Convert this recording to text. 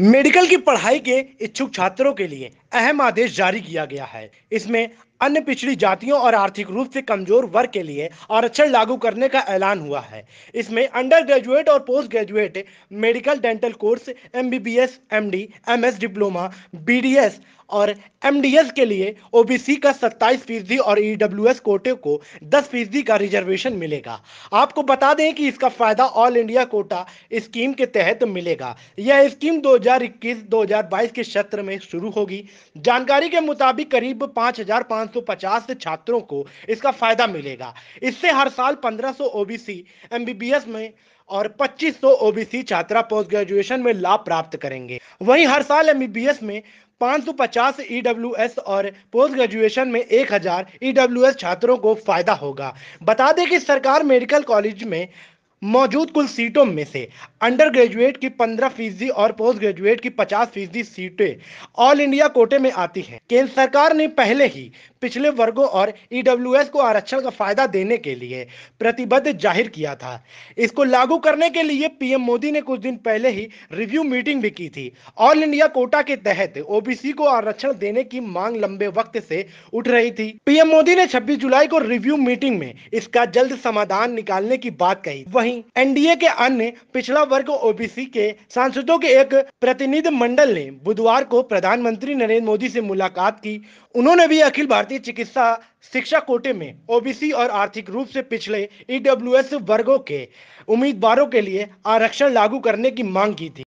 medical की पढ़ाई के इच्छुक छात्रों के लिए अहम आदेश जारी किया गया है इसमें अन्य पिछड़ी जातियों और आर्थिक रूप से कमजोर वर्ग के लिए आरक्षण लागू करने का ऐलान हुआ है इसमें अंडर ग्रेजुएट और post graduate medical dental course M B B S M D M S diploma B D S और एम डी एस के लिए ओ बी सी का सत्ताईस फीसदी और ई डब्ल्यू एस कोटे को दस फीसदी का रिजर्वेशन मिलेगा आपको बता दें कि इसका फ़ायदा ऑल इंडिया कोटा स्कीम के तहत मिलेगा यह स्कीम दो दो हजार इक्कीस हजार बाईस के सत्र में शुरू होगी जानकारी के मुताबिक करीब 5,550 छात्रों को इसका फायदा मिलेगा इससे हर साल 1500 ओबीसी एमबीबीएस में और 2500 ओबीसी छात्रा पोस्ट ग्रेजुएशन में लाभ प्राप्त करेंगे वहीं हर साल एमबीबीएस में 550 ईडब्ल्यूएस e और पोस्ट ग्रेजुएशन में 1000 ईडब्ल्यूएस e छात्रों को फायदा होगा बता दें कि सरकार मेडिकल कॉलेज में मौजूद कुल सीटों में से अंडर ग्रेजुएट की पंद्रह फीसदी और पोस्ट ग्रेजुएट की पचास फीसदी सीटें ऑल इंडिया कोटे में आती हैं केंद्र सरकार ने पहले ही पिछले वर्गों और ईडब्ल्यूएस e को आरक्षण का फायदा देने के लिए प्रतिबद्ध जाहिर किया था इसको लागू करने के लिए पीएम मोदी ने कुछ दिन पहले ही रिव्यू मीटिंग भी की थी ऑल इंडिया कोटा के तहत ओबीसी को आरक्षण देने की मांग लंबे वक्त से उठ रही थी पीएम मोदी ने छब्बीस जुलाई को रिव्यू मीटिंग में इसका जल्द समाधान निकालने की बात कही वही एनडीए के अन्य पिछड़ा वर्ग ओबीसी के सांसदों के एक प्रतिनिधि मंडल ने बुधवार को प्रधानमंत्री नरेंद्र मोदी से मुलाकात की उन्होंने भी अखिल भारतीय भारतीय चिकित्सा शिक्षा कोटे में ओबीसी और आर्थिक रूप से पिछड़े ईडब्ल्यूएस e वर्गों के उम्मीदवारों के लिए आरक्षण लागू करने की मांग की थी